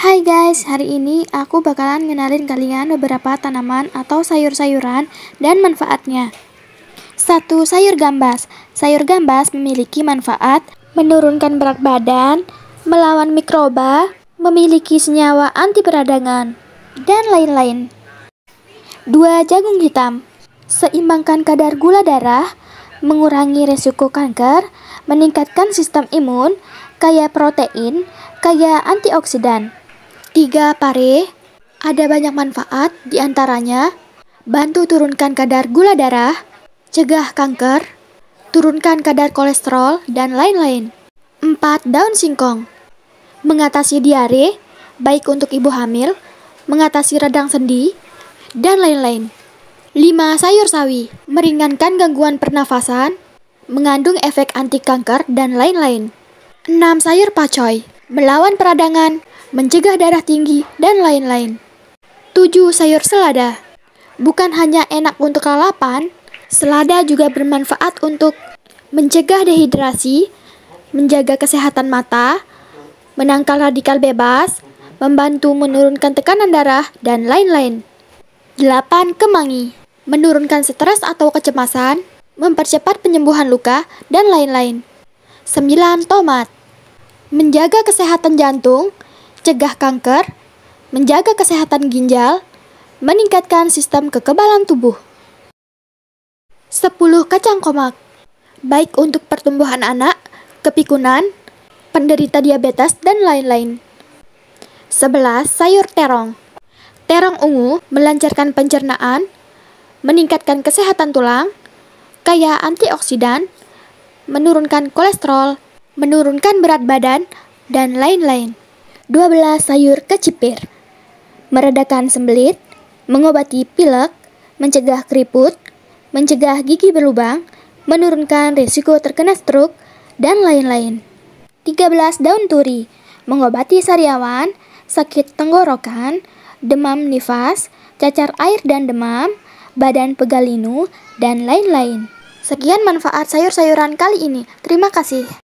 Hai guys, hari ini aku bakalan ngenalin kalian beberapa tanaman atau sayur-sayuran dan manfaatnya. Satu Sayur gambas. Sayur gambas memiliki manfaat menurunkan berat badan, melawan mikroba, memiliki senyawa anti peradangan, dan lain-lain. 2. Jagung hitam. Seimbangkan kadar gula darah, mengurangi resiko kanker, meningkatkan sistem imun, kaya protein, kaya antioksidan. 3. Pare Ada banyak manfaat, diantaranya Bantu turunkan kadar gula darah, cegah kanker, turunkan kadar kolesterol, dan lain-lain. 4. Daun singkong Mengatasi diare, baik untuk ibu hamil, mengatasi radang sendi, dan lain-lain. 5. Sayur sawi Meringankan gangguan pernafasan, mengandung efek anti kanker, dan lain-lain. 6. Sayur pacoy Melawan peradangan, mencegah darah tinggi, dan lain-lain. 7. Sayur selada Bukan hanya enak untuk lalapan, selada juga bermanfaat untuk mencegah dehidrasi, menjaga kesehatan mata, menangkal radikal bebas, membantu menurunkan tekanan darah, dan lain-lain. 8. Kemangi Menurunkan stres atau kecemasan, mempercepat penyembuhan luka, dan lain-lain. 9. Tomat Menjaga kesehatan jantung, cegah kanker, menjaga kesehatan ginjal, meningkatkan sistem kekebalan tubuh. 10 kacang komak baik untuk pertumbuhan anak, kepikunan, penderita diabetes, dan lain-lain. 11. Sayur terong Terong ungu melancarkan pencernaan, meningkatkan kesehatan tulang, kaya antioksidan, menurunkan kolesterol, menurunkan berat badan, dan lain-lain. 12 sayur kecipir. Meredakan sembelit, mengobati pilek, mencegah keriput, mencegah gigi berlubang, menurunkan risiko terkena stroke, dan lain-lain. 13 daun turi, mengobati sariawan, sakit tenggorokan, demam nifas, cacar air dan demam, badan pegalinu, dan lain-lain. Sekian manfaat sayur-sayuran kali ini. Terima kasih.